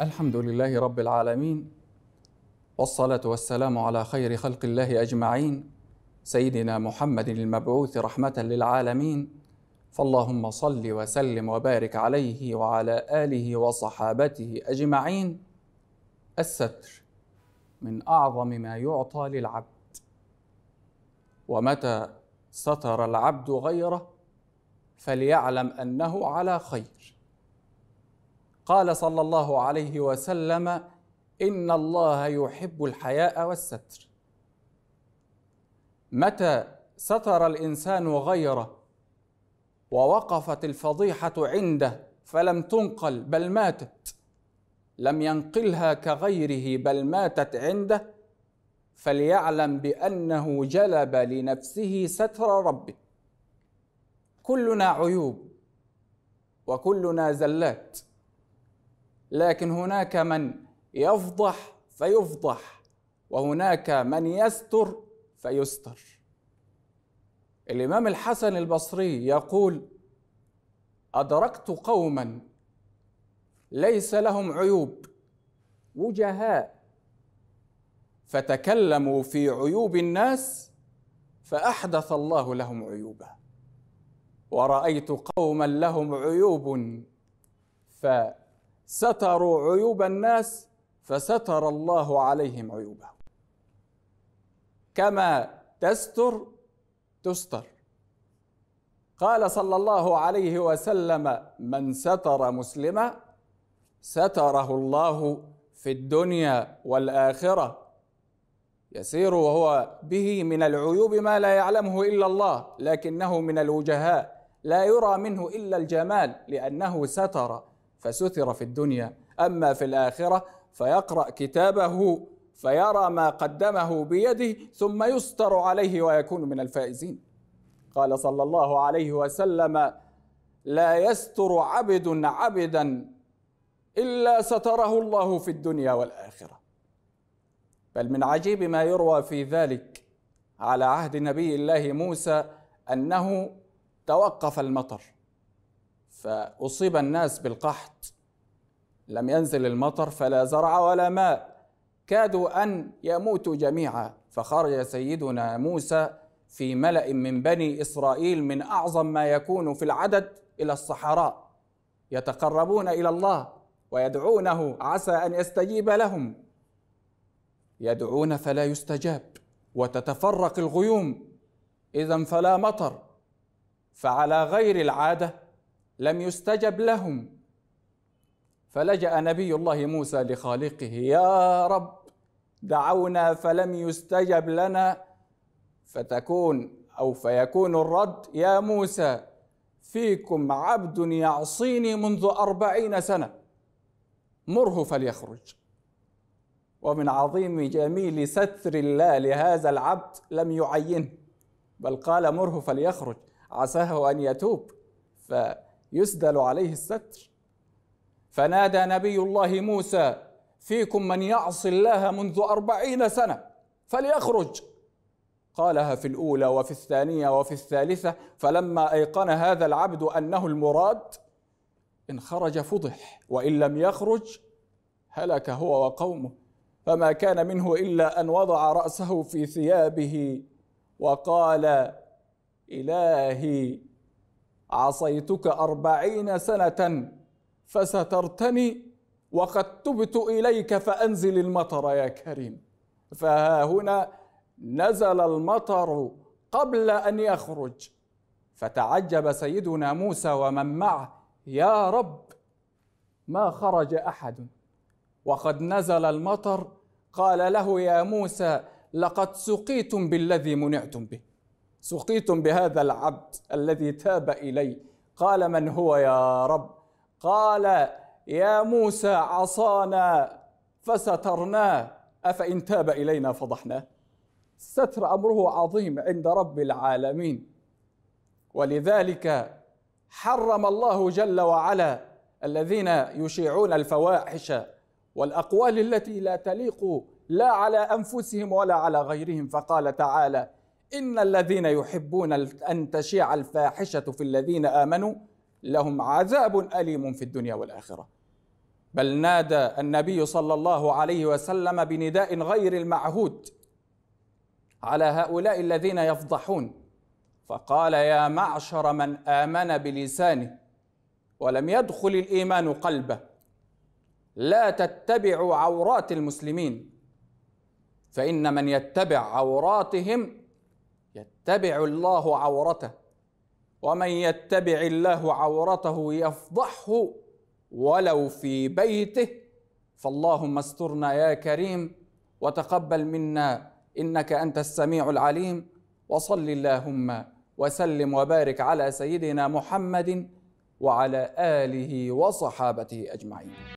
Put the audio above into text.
الحمد لله رب العالمين والصلاه والسلام على خير خلق الله اجمعين سيدنا محمد المبعوث رحمه للعالمين فاللهم صل وسلم وبارك عليه وعلى اله وصحابته اجمعين الستر من اعظم ما يعطى للعبد ومتى ستر العبد غيره فليعلم انه على خير قال صلى الله عليه وسلم ان الله يحب الحياء والستر متى ستر الانسان غيره ووقفت الفضيحه عنده فلم تنقل بل ماتت لم ينقلها كغيره بل ماتت عنده فليعلم بانه جلب لنفسه ستر ربه كلنا عيوب وكلنا زلات لكن هناك من يفضح فيفضح وهناك من يستر فيستر الامام الحسن البصري يقول ادركت قوما ليس لهم عيوب وجهاء فتكلموا في عيوب الناس فاحدث الله لهم عيوبا ورايت قوما لهم عيوب ف ستروا عيوب الناس فستر الله عليهم عيوبهم كما تستر تستر قال صلى الله عليه وسلم من ستر مسلما ستره الله في الدنيا والاخره يسير وهو به من العيوب ما لا يعلمه الا الله لكنه من الوجهاء لا يرى منه الا الجمال لانه ستر فسثر في الدنيا أما في الآخرة فيقرأ كتابه فيرى ما قدمه بيده ثم يستر عليه ويكون من الفائزين قال صلى الله عليه وسلم لا يستر عبد عبدا الا ستره الله في الدنيا والاخره بل من عجيب ما يروى في ذلك على عهد نبي الله موسى انه توقف المطر فأصيب الناس بالقحط لم ينزل المطر فلا زرع ولا ماء كادوا أن يموتوا جميعا فخرج سيدنا موسى في ملأ من بني إسرائيل من أعظم ما يكون في العدد إلى الصحراء يتقربون إلى الله ويدعونه عسى أن يستجيب لهم يدعون فلا يستجاب وتتفرق الغيوم إذا فلا مطر فعلى غير العادة لم يستجب لهم فلجأ نبي الله موسى لخالقه يا رب دعونا فلم يستجب لنا فتكون أو فيكون الرد يا موسى فيكم عبد يعصيني منذ أربعين سنة مره فليخرج ومن عظيم جميل ستر الله لهذا العبد لم يعينه بل قال مره فليخرج عساه أن يتوب ف يسدل عليه الستر فنادى نبي الله موسى فيكم من يعصي الله منذ أربعين سنة فليخرج قالها في الأولى وفي الثانية وفي الثالثة فلما أيقن هذا العبد أنه المراد إن خرج فضح وإن لم يخرج هلك هو وقومه فما كان منه إلا أن وضع رأسه في ثيابه وقال إلهي عصيتك أربعين سنة فسترتني وقد تبت إليك فأنزل المطر يا كريم فها هنا نزل المطر قبل أن يخرج فتعجب سيدنا موسى ومن معه يا رب ما خرج أحد وقد نزل المطر قال له يا موسى لقد سقيتم بالذي منعتم به سقيتم بهذا العبد الذي تاب الي قال من هو يا رب قال يا موسى عصانا فسترناه افان تاب الينا فضحناه ستر امره عظيم عند رب العالمين ولذلك حرم الله جل وعلا الذين يشيعون الفواحش والاقوال التي لا تليق لا على انفسهم ولا على غيرهم فقال تعالى إن الذين يحبون أن تشيع الفاحشة في الذين آمنوا لهم عذاب أليم في الدنيا والآخرة بل نادى النبي صلى الله عليه وسلم بنداء غير المعهود على هؤلاء الذين يفضحون فقال يا معشر من آمن بلسانه ولم يدخل الإيمان قلبه لا تتبعوا عورات المسلمين فإن من يتبع عوراتهم يتبع الله عورته ومن يتبع الله عورته يفضحه ولو في بيته فاللهم استرنا يا كريم وتقبل منا انك انت السميع العليم وصل اللهم وسلم وبارك على سيدنا محمد وعلى اله وصحابته اجمعين